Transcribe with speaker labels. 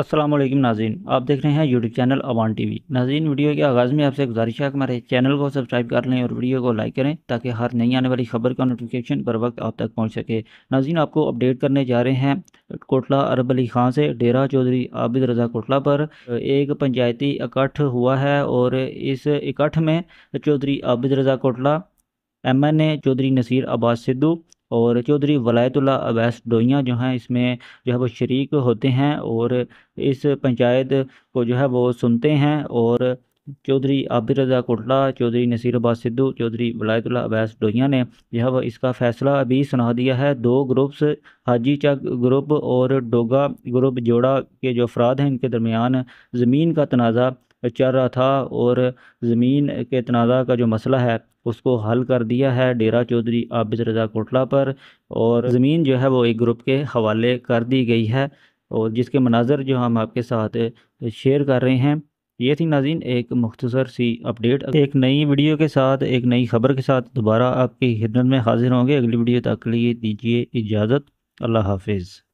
Speaker 1: السلام علیکم ناظرین آپ دیکھ رہے ہیں یوٹیوب چینل اوان ٹی وی ناظرین ویڈیو کے آغاز میں آپ سے گزارش ہے کہ ہمارے چینل کو سبسکرائب کر لیں اور ویڈیو کو لائک کریں تاکہ ہر نئی آنے والی خبر کا نوٹیفیکیشن پر وقت آپ تک پہنچ سکے ناظرین آپ کو اپڈیٹ کرنے جا رہے ہیں کوٹلا عرب علی خان سے ڈیرہ چودھری عابد رضا کوٹلا پر ایک پنچایتی اکٹھ ہوا ہے اور اس اکٹھ میں Chaudhry Abid Raza Kotla M N A Chaudhry Naseer Abbas Saddu اور چودھری ولایت اللہ عبیس ڈوئیاں جو ہیں اس میں جو ہے وہ شریک ہوتے ہیں اور اس پنچایت کو جو ہے وہ سنتے ہیں اور چودھری عابد رضا کوٹلا چودھری نصیر عباس صدو چودھری ولایت اللہ عبیس ڈوئیاں نے جو ہے وہ اس کا فیصلہ ابھی سنا دیا ہے دو گروپس حاجی چک گروپ اور ڈوگا گروپ جوڑا کے جو افراد ہیں ان کے درمیان زمین کا تنازع چل رہا تھا اور زمین کے تنازع کا جو مسئلہ ہے اس کو حل کر دیا ہے ڈیرا چودھری عابد رضا کوٹلہ پر اور زمین جو ہے وہ ایک گروپ کے حوالے کر دی گئی ہے اور جس کے مناظر جو ہم آپ کے ساتھ شیئر کر رہے ہیں یہ تھی ناظرین ایک مختصر سی اپڈیٹ ایک نئی ویڈیو کے ساتھ ایک نئی خبر کے ساتھ دوبارہ آپ کی خدمت میں حاضر ہوں گے اگلی ویڈیو تک لیے دیجیے اجازت اللہ حافظ